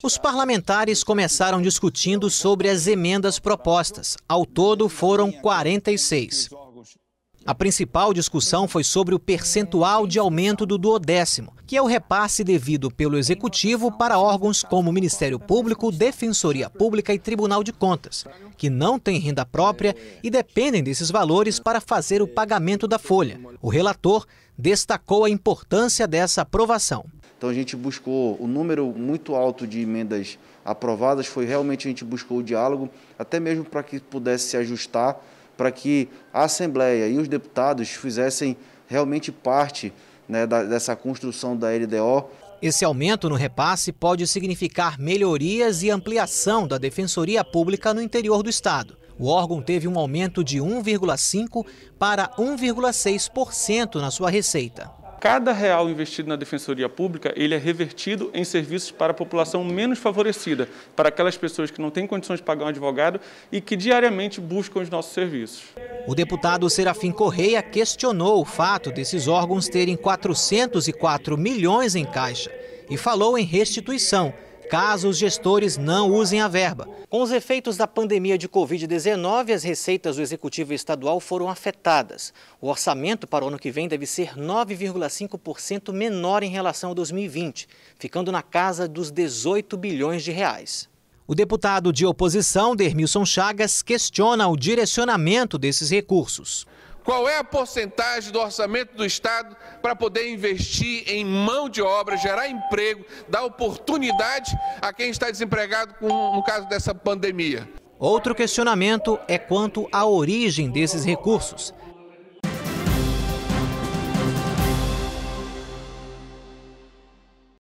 Os parlamentares começaram discutindo sobre as emendas propostas. Ao todo, foram 46. A principal discussão foi sobre o percentual de aumento do duodécimo, que é o repasse devido pelo Executivo para órgãos como Ministério Público, Defensoria Pública e Tribunal de Contas, que não têm renda própria e dependem desses valores para fazer o pagamento da folha. O relator destacou a importância dessa aprovação. Então a gente buscou o um número muito alto de emendas aprovadas, foi realmente a gente buscou o diálogo, até mesmo para que pudesse se ajustar, para que a Assembleia e os deputados fizessem realmente parte né, da, dessa construção da LDO. Esse aumento no repasse pode significar melhorias e ampliação da Defensoria Pública no interior do Estado. O órgão teve um aumento de 1,5% para 1,6% na sua receita. Cada real investido na Defensoria Pública, ele é revertido em serviços para a população menos favorecida, para aquelas pessoas que não têm condições de pagar um advogado e que diariamente buscam os nossos serviços. O deputado Serafim Correia questionou o fato desses órgãos terem 404 milhões em caixa e falou em restituição caso os gestores não usem a verba. Com os efeitos da pandemia de Covid-19, as receitas do Executivo Estadual foram afetadas. O orçamento para o ano que vem deve ser 9,5% menor em relação a 2020, ficando na casa dos 18 bilhões de reais. O deputado de oposição, Dermilson Chagas, questiona o direcionamento desses recursos. Qual é a porcentagem do orçamento do Estado para poder investir em mão de obra, gerar emprego, dar oportunidade a quem está desempregado com, no caso dessa pandemia? Outro questionamento é quanto à origem desses recursos.